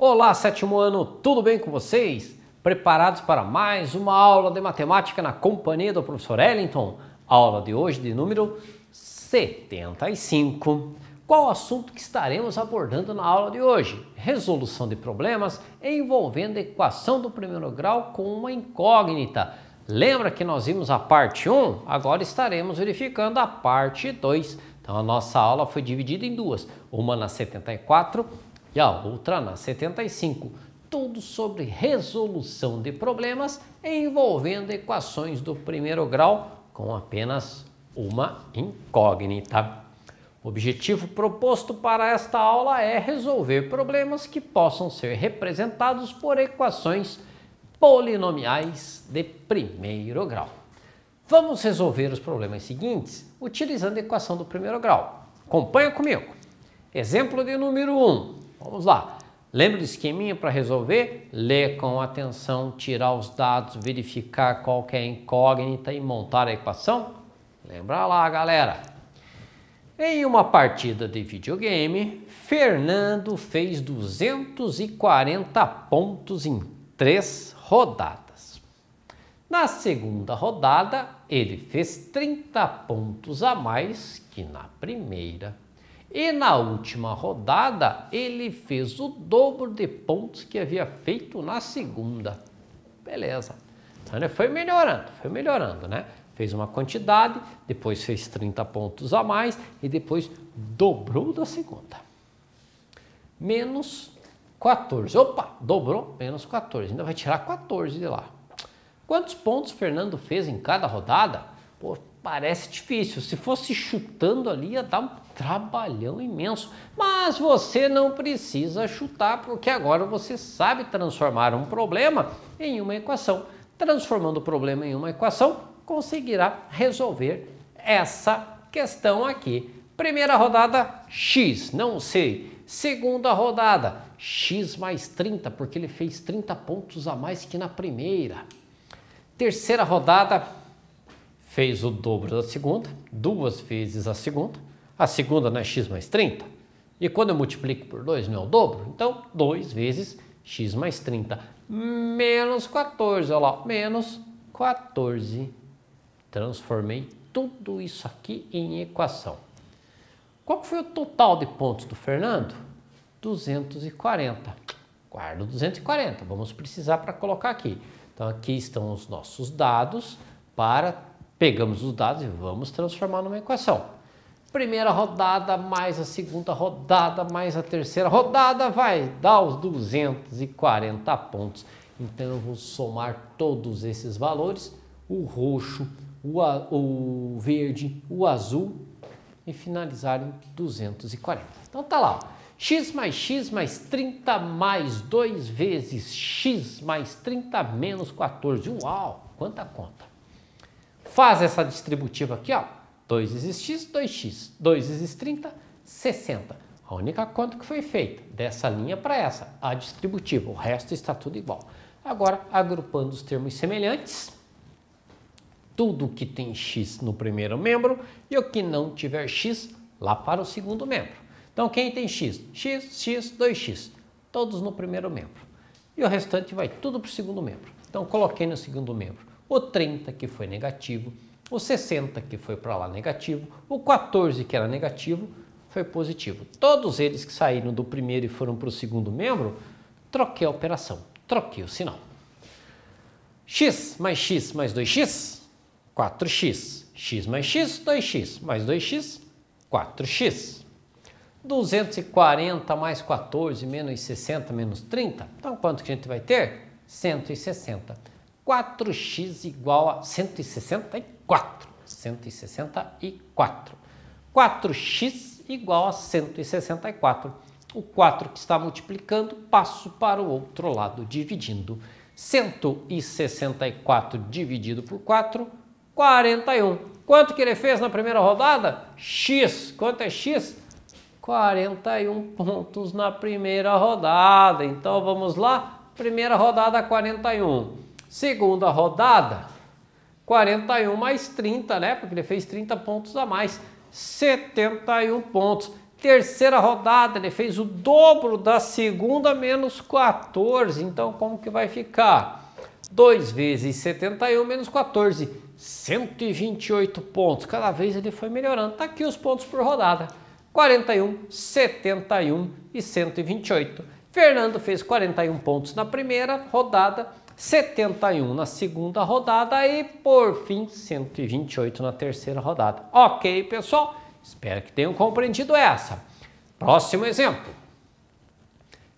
Olá, sétimo ano, tudo bem com vocês? Preparados para mais uma aula de matemática na companhia do professor Ellington? aula de hoje de número 75. Qual o assunto que estaremos abordando na aula de hoje? Resolução de problemas envolvendo equação do primeiro grau com uma incógnita. Lembra que nós vimos a parte 1? Agora estaremos verificando a parte 2. Então a nossa aula foi dividida em duas, uma na 74 e a outra na 75, tudo sobre resolução de problemas envolvendo equações do primeiro grau com apenas uma incógnita. O objetivo proposto para esta aula é resolver problemas que possam ser representados por equações polinomiais de primeiro grau. Vamos resolver os problemas seguintes utilizando a equação do primeiro grau. Acompanha comigo. Exemplo de número 1. Um, Vamos lá. Lembra do esqueminha para resolver? Ler com atenção, tirar os dados, verificar qual é a incógnita e montar a equação? Lembra lá, galera. Em uma partida de videogame, Fernando fez 240 pontos em três rodadas. Na segunda rodada, ele fez 30 pontos a mais que na primeira. E na última rodada, ele fez o dobro de pontos que havia feito na segunda. Beleza. Então ele foi melhorando, foi melhorando, né? Fez uma quantidade, depois fez 30 pontos a mais e depois dobrou da segunda. Menos 14. Opa, dobrou menos 14. Ainda vai tirar 14 de lá. Quantos pontos Fernando fez em cada rodada? Pô, parece difícil. Se fosse chutando ali, ia dar um trabalhão imenso. Mas você não precisa chutar, porque agora você sabe transformar um problema em uma equação. Transformando o problema em uma equação, conseguirá resolver essa questão aqui. Primeira rodada, x, não sei. Segunda rodada, x mais 30, porque ele fez 30 pontos a mais que na primeira. Terceira rodada, fez o dobro da segunda, duas vezes a segunda. A segunda não é x mais 30. E quando eu multiplico por 2, não é o dobro? Então, 2 vezes x mais 30, menos 14. Olha lá, menos 14. Transformei tudo isso aqui em equação. Qual foi o total de pontos do Fernando? 240. Guardo 240, vamos precisar para colocar aqui. Então, aqui estão os nossos dados para Pegamos os dados e vamos transformar numa equação. Primeira rodada, mais a segunda rodada, mais a terceira rodada, vai dar os 240 pontos. Então eu vou somar todos esses valores, o roxo, o, o verde, o azul e finalizar em 240. Então tá lá, x mais x mais 30 mais 2 vezes x mais 30 menos 14. Uau, quanta conta! Faz essa distributiva aqui, ó. 2 vezes x, 2x. 2 vezes 30, 60. A única conta que foi feita dessa linha para essa, a distributiva. O resto está tudo igual. Agora, agrupando os termos semelhantes, tudo que tem x no primeiro membro e o que não tiver x lá para o segundo membro. Então, quem tem x? x, x, 2x. Todos no primeiro membro. E o restante vai tudo para o segundo membro. Então, coloquei no segundo membro o 30 que foi negativo, o 60 que foi para lá negativo, o 14 que era negativo foi positivo. Todos eles que saíram do primeiro e foram para o segundo membro, troquei a operação, troquei o sinal. x mais x mais 2x, 4x. x mais x, 2x. Mais 2x, 4x. 240 mais 14 menos 60 menos 30. Então, quanto que a gente vai ter? 160. 4x igual a 164. 164. 4x igual a 164. O 4 que está multiplicando, passo para o outro lado, dividindo. 164 dividido por 4, 41. Quanto que ele fez na primeira rodada? X. Quanto é X? 41 pontos na primeira rodada. Então vamos lá, primeira rodada 41. Segunda rodada, 41 mais 30, né? Porque ele fez 30 pontos a mais, 71 pontos. Terceira rodada, ele fez o dobro da segunda menos 14. Então, como que vai ficar? 2 vezes 71 menos 14, 128 pontos. Cada vez ele foi melhorando. Tá aqui os pontos por rodada. 41, 71 e 128. Fernando fez 41 pontos na primeira rodada, 71 na segunda rodada e por fim 128 na terceira rodada. Ok, pessoal? Espero que tenham compreendido essa. Próximo exemplo.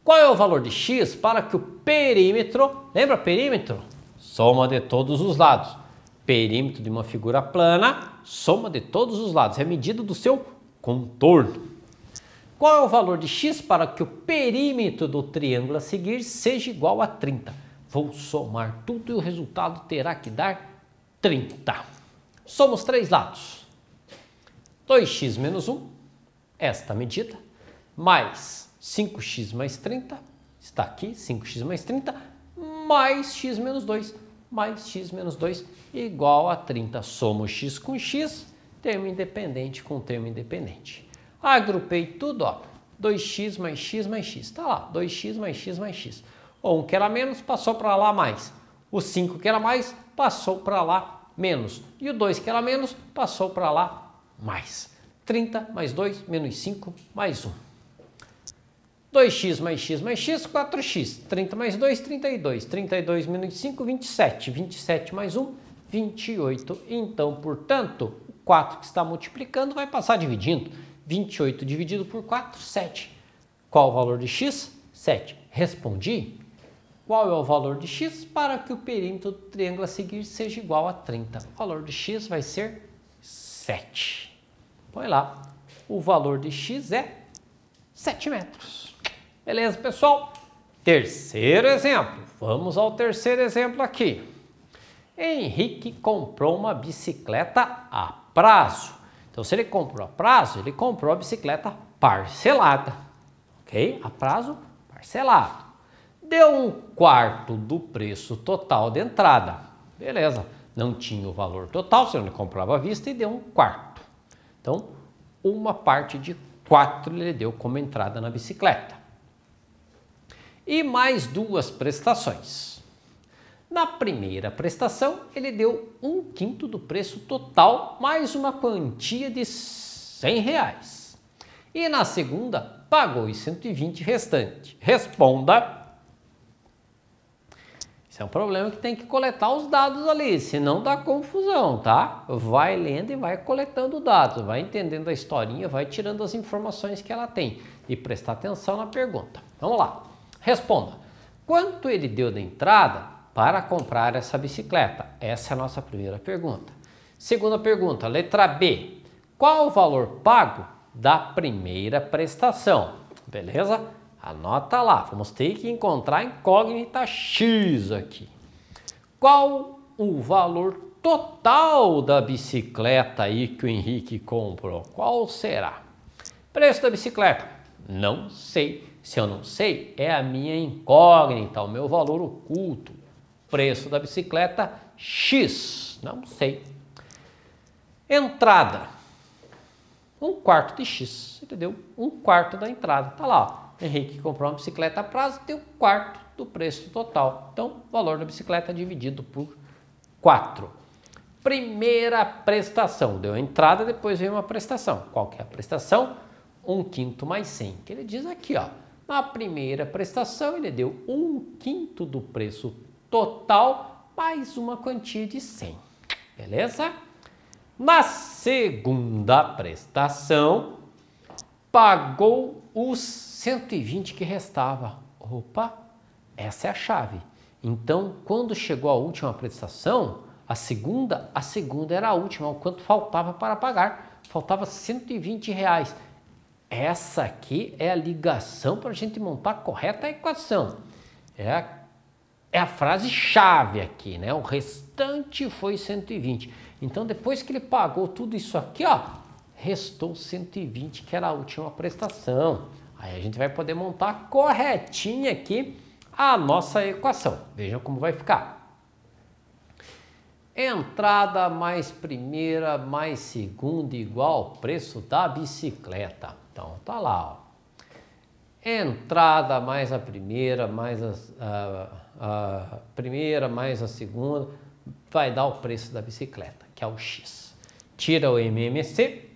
Qual é o valor de x para que o perímetro, lembra perímetro? Soma de todos os lados. Perímetro de uma figura plana, soma de todos os lados. É a medida do seu contorno. Qual é o valor de x para que o perímetro do triângulo a seguir seja igual a 30? Vou somar tudo e o resultado terá que dar 30. Somos três lados. 2x menos 1, esta medida, mais 5x mais 30, está aqui, 5x mais 30, mais x menos 2, mais x menos 2 igual a 30. Somo x com x, termo independente com termo independente. Agrupei tudo, ó. 2x mais x mais x. está lá, 2x mais x mais x. Ó, um que era menos passou para lá mais. O 5 que era mais passou para lá menos. E o 2 que era menos passou para lá mais. 30 mais 2 menos 5 mais 1. 2x mais x mais x, 4x. 30 mais 2, 32. 32 menos 5, 27. 27 mais 1, 28. Então, portanto, o 4 que está multiplicando vai passar dividindo. 28 dividido por 4, 7. Qual o valor de x? 7. Respondi? qual é o valor de x para que o perímetro do triângulo a seguir seja igual a 30. O valor de x vai ser 7. Põe lá, o valor de x é 7 metros. Beleza, pessoal? Terceiro exemplo. Vamos ao terceiro exemplo aqui. Henrique comprou uma bicicleta a prazo. Então, se ele comprou a prazo, ele comprou a bicicleta parcelada. Ok? A prazo parcelado deu um quarto do preço total de entrada. Beleza, não tinha o valor total, você não comprava à vista e deu um quarto. Então, uma parte de quatro ele deu como entrada na bicicleta. E mais duas prestações. Na primeira prestação, ele deu um quinto do preço total, mais uma quantia de 100 reais. E na segunda, pagou os 120 restante. Responda é um problema que tem que coletar os dados ali, senão dá confusão, tá? Vai lendo e vai coletando dados, vai entendendo a historinha, vai tirando as informações que ela tem e prestar atenção na pergunta. Vamos lá, responda. Quanto ele deu de entrada para comprar essa bicicleta? Essa é a nossa primeira pergunta. Segunda pergunta, letra B. Qual o valor pago da primeira prestação? Beleza? Anota lá, vamos ter que encontrar a incógnita x aqui. Qual o valor total da bicicleta aí que o Henrique comprou? Qual será? Preço da bicicleta? Não sei. Se eu não sei, é a minha incógnita, o meu valor oculto. Preço da bicicleta X, não sei. Entrada, um quarto de X, entendeu? Um quarto da entrada, tá lá, ó. Henrique comprou uma bicicleta a prazo, tem um quarto do preço total. Então, o valor da bicicleta dividido por 4. Primeira prestação, deu entrada, depois veio uma prestação. Qual que é a prestação? Um quinto mais 100, que ele diz aqui, ó. Na primeira prestação, ele deu um quinto do preço total, mais uma quantia de 100, beleza? Na segunda prestação, pagou os 120 que restava. Opa, essa é a chave. Então, quando chegou a última prestação, a segunda, a segunda era a última, o quanto faltava para pagar. Faltava 120 reais. Essa aqui é a ligação para a gente montar a correta equação. É a, é a frase-chave aqui, né? O restante foi 120. Então, depois que ele pagou tudo isso aqui, ó, restou 120, que era a última prestação. Aí a gente vai poder montar corretinha aqui a nossa equação. Vejam como vai ficar. Entrada mais primeira mais segunda igual preço da bicicleta. Então tá lá, ó. Entrada mais a primeira mais a, a, a primeira mais a segunda vai dar o preço da bicicleta, que é o X. Tira o MMC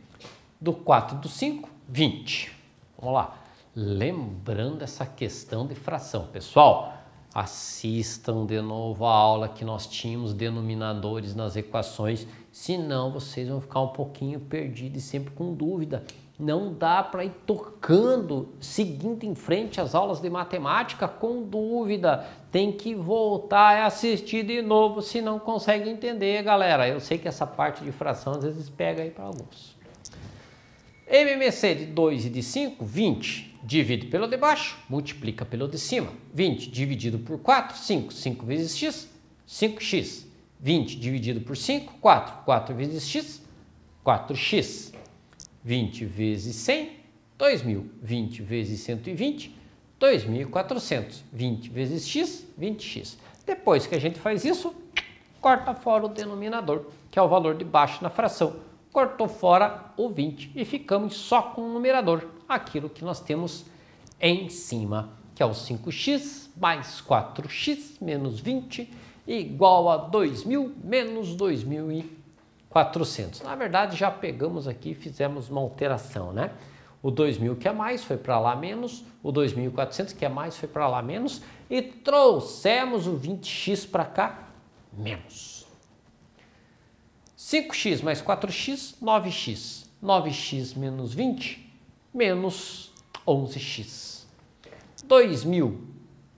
do 4 do 5, 20. Vamos lá lembrando essa questão de fração. Pessoal, assistam de novo a aula que nós tínhamos denominadores nas equações, senão vocês vão ficar um pouquinho perdidos e sempre com dúvida. Não dá para ir tocando, seguindo em frente as aulas de matemática com dúvida. Tem que voltar e assistir de novo se não consegue entender, galera. Eu sei que essa parte de fração às vezes pega aí para alguns. MMC de 2 e de 5, 20. Divide pelo de baixo, multiplica pelo de cima. 20 dividido por 4, 5. 5 vezes x, 5x. 20 dividido por 5, 4. 4 vezes x, 4x. 20 vezes 100, 2.000. 20 vezes 120, 2.400. 20 vezes x, 20x. Depois que a gente faz isso, corta fora o denominador, que é o valor de baixo na fração cortou fora o 20 e ficamos só com o numerador, aquilo que nós temos em cima, que é o 5x mais 4x menos 20 igual a 2.000 menos 2.400. Na verdade, já pegamos aqui e fizemos uma alteração, né? O 2.000 que é mais foi para lá menos, o 2.400 que é mais foi para lá menos e trouxemos o 20x para cá menos. 5x mais 4x, 9x. 9x menos 20, menos 11x. 2.000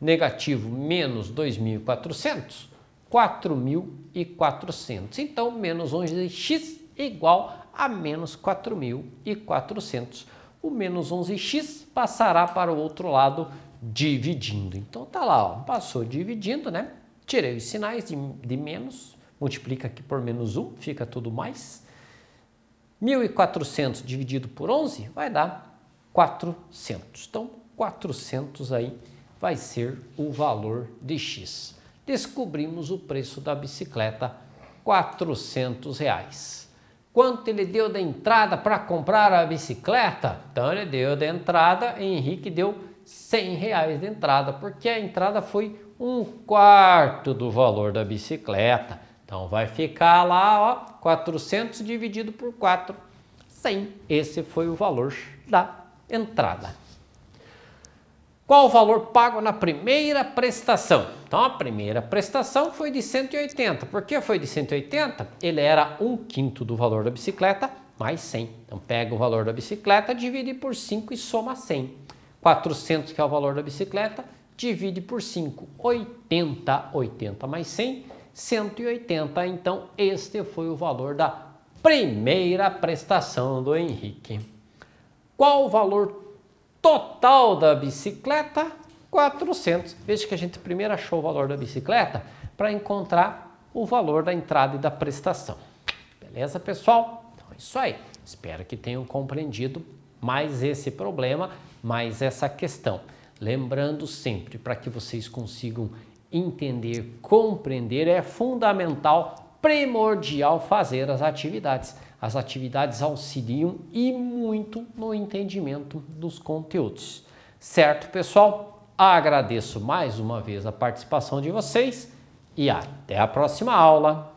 negativo menos 2.400, 4.400. Então, menos 11x igual a menos 4.400. O menos 11x passará para o outro lado dividindo. Então, tá lá, ó, passou dividindo, né? Tirei os sinais de, de menos, multiplica aqui por menos 1, fica tudo mais. 1.400 dividido por 11 vai dar 400. Então, 400 aí vai ser o valor de X. Descobrimos o preço da bicicleta, 400 reais. Quanto ele deu da entrada para comprar a bicicleta? Então, ele deu da entrada, Henrique deu 100 reais de entrada, porque a entrada foi um quarto do valor da bicicleta. Então vai ficar lá, ó, 400 dividido por 4, 100. Esse foi o valor da entrada. Qual o valor pago na primeira prestação? Então a primeira prestação foi de 180. Por que foi de 180? Ele era 1 quinto do valor da bicicleta mais 100. Então pega o valor da bicicleta, divide por 5 e soma 100. 400 que é o valor da bicicleta, divide por 5, 80. 80 mais 100 180. Então, este foi o valor da primeira prestação do Henrique. Qual o valor total da bicicleta? 400. Veja que a gente primeiro achou o valor da bicicleta para encontrar o valor da entrada e da prestação. Beleza, pessoal? Então é isso aí. Espero que tenham compreendido mais esse problema, mais essa questão. Lembrando sempre, para que vocês consigam entender, compreender é fundamental, primordial fazer as atividades. As atividades auxiliam e muito no entendimento dos conteúdos. Certo, pessoal? Agradeço mais uma vez a participação de vocês e até a próxima aula.